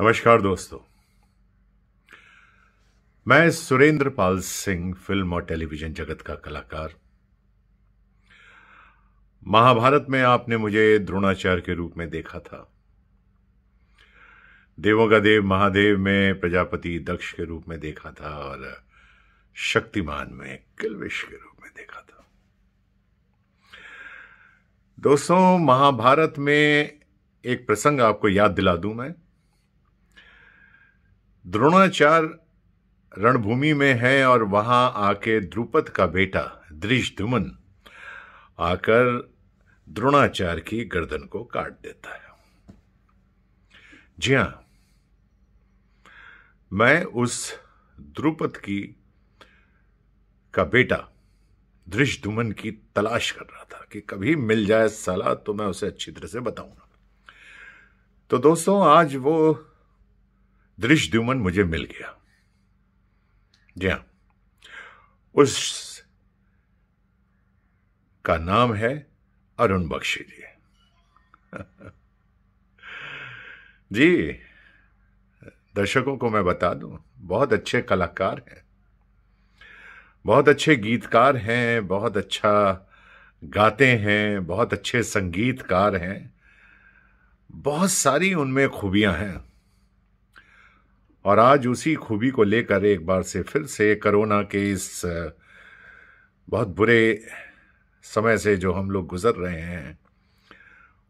नमस्कार दोस्तों मैं सुरेंद्र पाल सिंह फिल्म और टेलीविजन जगत का कलाकार महाभारत में आपने मुझे द्रोणाचार्य के रूप में देखा था देवों का देव महादेव में प्रजापति दक्ष के रूप में देखा था और शक्तिमान में किलविश के रूप में देखा था दोस्तों महाभारत में एक प्रसंग आपको याद दिला दूं मैं द्रोणाचार रणभूमि में है और वहां आके द्रुपद का बेटा दृष्टुमन आकर द्रोणाचार की गर्दन को काट देता है जी हाँ मैं उस द्रुपद की का बेटा दृष्टुमन की तलाश कर रहा था कि कभी मिल जाए सलाह तो मैं उसे अच्छी तरह से बताऊंगा तो दोस्तों आज वो दृश मुझे मिल गया जी हाँ उस का नाम है अरुण बख्शी जी जी दर्शकों को मैं बता दूं बहुत अच्छे कलाकार हैं बहुत अच्छे गीतकार हैं बहुत अच्छा गाते हैं बहुत अच्छे संगीतकार हैं बहुत सारी उनमें खूबियां हैं और आज उसी खूबी को लेकर एक बार से फिर से कोरोना के इस बहुत बुरे समय से जो हम लोग गुजर रहे हैं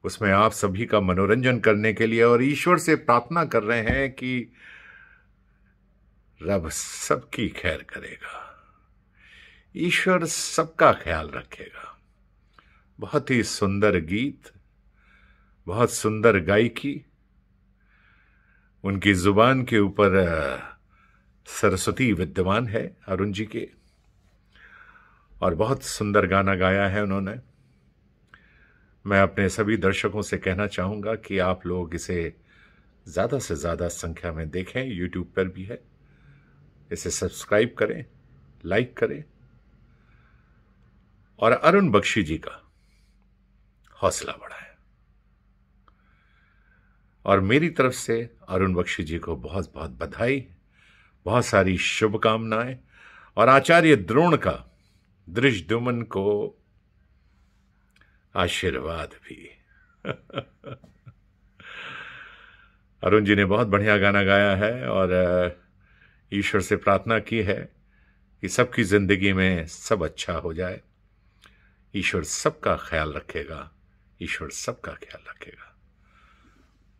उसमें आप सभी का मनोरंजन करने के लिए और ईश्वर से प्रार्थना कर रहे हैं कि रब सबकी खैर करेगा ईश्वर सबका ख्याल रखेगा बहुत ही सुंदर गीत बहुत सुंदर गायकी उनकी ज़ुबान के ऊपर सरस्वती विद्यमान है अरुण जी के और बहुत सुंदर गाना गाया है उन्होंने मैं अपने सभी दर्शकों से कहना चाहूँगा कि आप लोग इसे ज़्यादा से ज़्यादा संख्या में देखें यूट्यूब पर भी है इसे सब्सक्राइब करें लाइक करें और अरुण बख्शी जी का हौसला बढ़ाएं और मेरी तरफ से अरुण बख्शी जी को बहुत बहुत बधाई बहुत सारी शुभकामनाएं और आचार्य द्रोण का दृश दुमन को आशीर्वाद भी अरुण जी ने बहुत बढ़िया गाना गाया है और ईश्वर से प्रार्थना की है कि सबकी ज़िंदगी में सब अच्छा हो जाए ईश्वर सबका ख्याल रखेगा ईश्वर सबका ख्याल रखेगा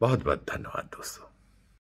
बहुत बहुत धन्यवाद दोस्तों